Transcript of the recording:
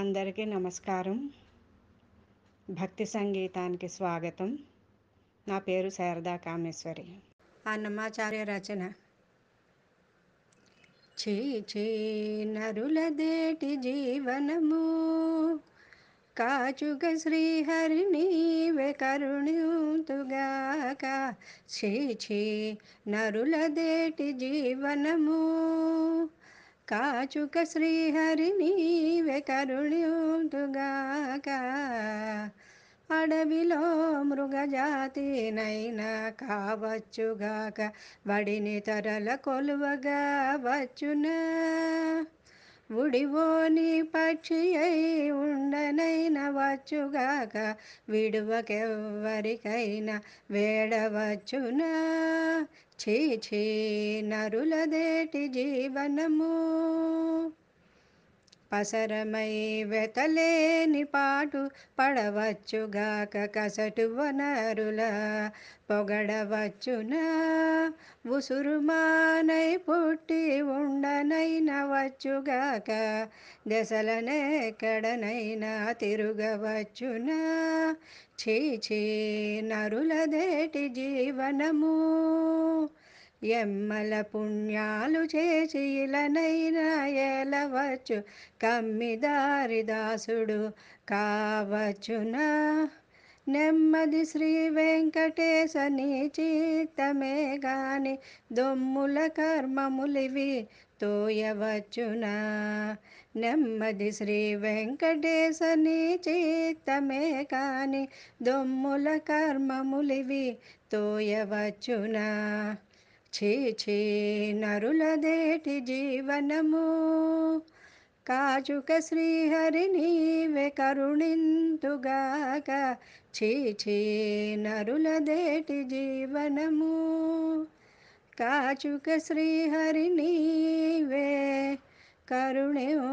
అందరికీ నమస్కారం భక్తి సంగీతానికి స్వాగతం నా పేరు శారదా కామేశ్వరి అన్నమాచార్య రచన చీ చీ నరులదేటి జీవనము కాచుక శ్రీహరిణి నీవే కరుణుతుగాక చీ చీ నరులదేటి జీవనము కాచుక శ్రీహరి నీవే కరుణ్యుగాక అడవిలో నైనా కావచ్చుగాక వడిని తరల కొలువగా వచ్చునా ఉడివోని పక్షి అయి ఉండనైన వచ్చుగాక విడువకెవ్వరికైనా వేడవచ్చునా చీచీ నరులదేటి జీవనము పసరమైవెతలేని పాటు పడవచ్చుగాక కసటు వనరుల పొగడవచ్చునా ఉసురుమానై పుట్టి ఉండనైనవచ్చుగాక వచ్చుగాక దశలనెక్కడనైనా తిరుగవచ్చునా చీచీ దేటి జీవనము ఎమ్మల పుణ్యాలు చేసి ఇలనైనా ఎలవచ్చు కమ్మిదారిదాసుడు కావచ్చునా నెమ్మది శ్రీ వెంకటేశ నీ చిత్తమే గాని దొమ్ముల కర్మములివి తోయవచ్చునా నెమ్మది శ్రీ వెంకటేశ నీ చిత్తమే కాని దొమ్ముల కర్మములివి తోయవచ్చునా చేచే నరులదేటి జీవనము కాచుక శ్రీహరి నీవే చే చేచే నరులదేటి జీవనము కాచుక శ్రీహరి నీవే కరుణింతుగాక